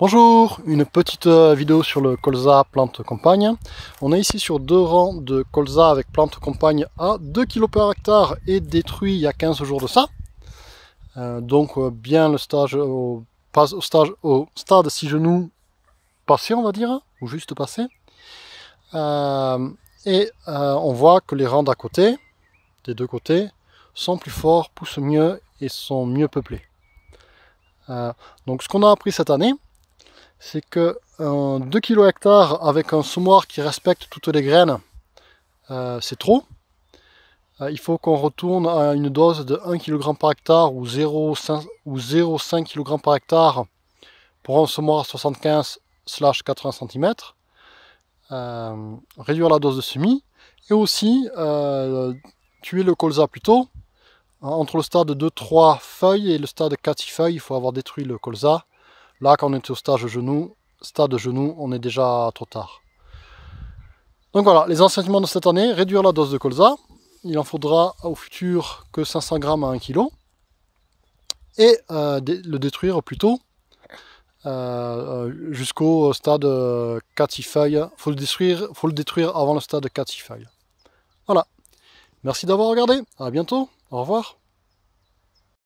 Bonjour, une petite euh, vidéo sur le colza plante compagne. On est ici sur deux rangs de colza avec plante campagne à 2 kg par hectare et détruit il y a 15 jours de ça. Euh, donc euh, bien le stage au, au, stage, au stade si genoux passé on va dire, ou juste passé. et on voit que les rangs d'à côté, des deux côtés, sont plus forts, poussent mieux et sont mieux peuplés. donc ce qu'on a appris cette année, c'est que 2 euh, kg hectare avec un semoir qui respecte toutes les graines, euh, c'est trop. Euh, il faut qu'on retourne à une dose de 1 kg par hectare ou 0,5 ou kg par hectare pour un semoir à 75 80 cm. réduire la dose de semis et aussi tuer le colza plus tôt. Entre le stade 2-3 feuilles et le stade 4-6 feuilles, il faut avoir détruit le colza Là, quand on est au stade genou, stade genou, on est déjà trop tard. Donc voilà, les enseignements de cette année, réduire la dose de colza. Il en faudra au futur que 500 grammes à 1 kg. Et euh, le détruire plus tôt, euh, euh, jusqu'au stade 4 Il faut, le détruire, faut le détruire avant le stade catifail. Voilà. Merci d'avoir regardé. À bientôt. Au revoir.